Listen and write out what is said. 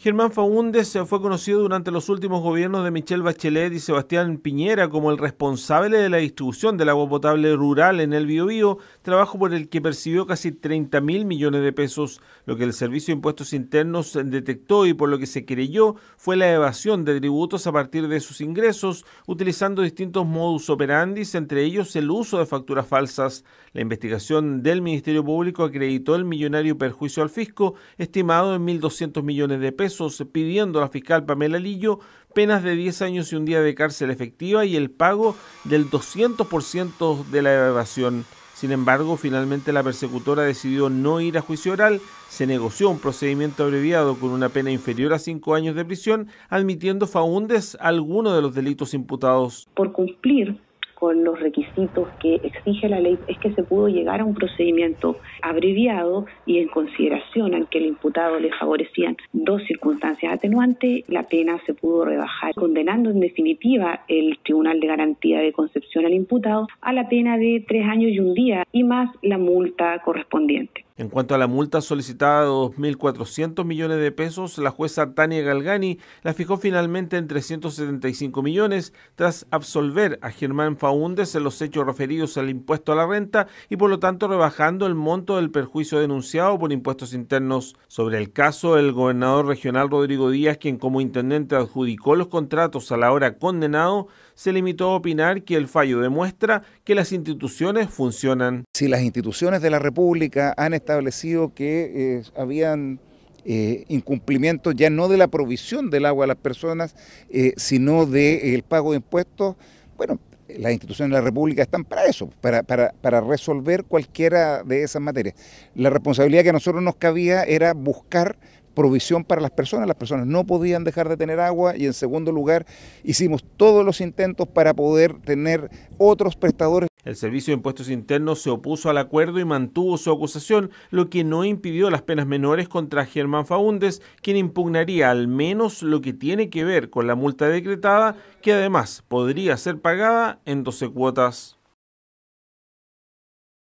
Germán Faúndez fue conocido durante los últimos gobiernos de Michelle Bachelet y Sebastián Piñera como el responsable de la distribución del agua potable rural en el Biobío, trabajo por el que percibió casi 30 mil millones de pesos. Lo que el Servicio de Impuestos Internos detectó y por lo que se creyó fue la evasión de tributos a partir de sus ingresos, utilizando distintos modus operandi, entre ellos el uso de facturas falsas. La investigación del Ministerio Público acreditó el millonario perjuicio al fisco, estimado en 1.200 millones de pesos pidiendo a la fiscal Pamela Lillo penas de 10 años y un día de cárcel efectiva y el pago del 200% de la evasión. Sin embargo, finalmente la persecutora decidió no ir a juicio oral, se negoció un procedimiento abreviado con una pena inferior a cinco años de prisión, admitiendo Faundes alguno de los delitos imputados. Por cumplir con los requisitos que exige la ley es que se pudo llegar a un procedimiento abreviado y en consideración al que el imputado le favorecían dos circunstancias atenuantes, la pena se pudo rebajar, condenando en definitiva el Tribunal de Garantía de Concepción al imputado a la pena de tres años y un día y más la multa correspondiente. En cuanto a la multa solicitada de 2.400 millones de pesos, la jueza Tania Galgani la fijó finalmente en 375 millones tras absolver a Germán Faúndez en los hechos referidos al impuesto a la renta y por lo tanto rebajando el monto del perjuicio denunciado por impuestos internos. Sobre el caso, el gobernador regional Rodrigo Díaz, quien como intendente adjudicó los contratos a la hora condenado, se limitó a opinar que el fallo demuestra que las instituciones funcionan. Si las instituciones de la República han establecido que eh, habían eh, incumplimientos ya no de la provisión del agua a las personas, eh, sino del de, el pago de impuestos. Bueno, las instituciones de la República están para eso, para, para, para, resolver cualquiera de esas materias. La responsabilidad que a nosotros nos cabía era buscar provisión para las personas, las personas no podían dejar de tener agua y en segundo lugar hicimos todos los intentos para poder tener otros prestadores. El Servicio de Impuestos Internos se opuso al acuerdo y mantuvo su acusación, lo que no impidió las penas menores contra Germán Faúndes, quien impugnaría al menos lo que tiene que ver con la multa decretada, que además podría ser pagada en 12 cuotas.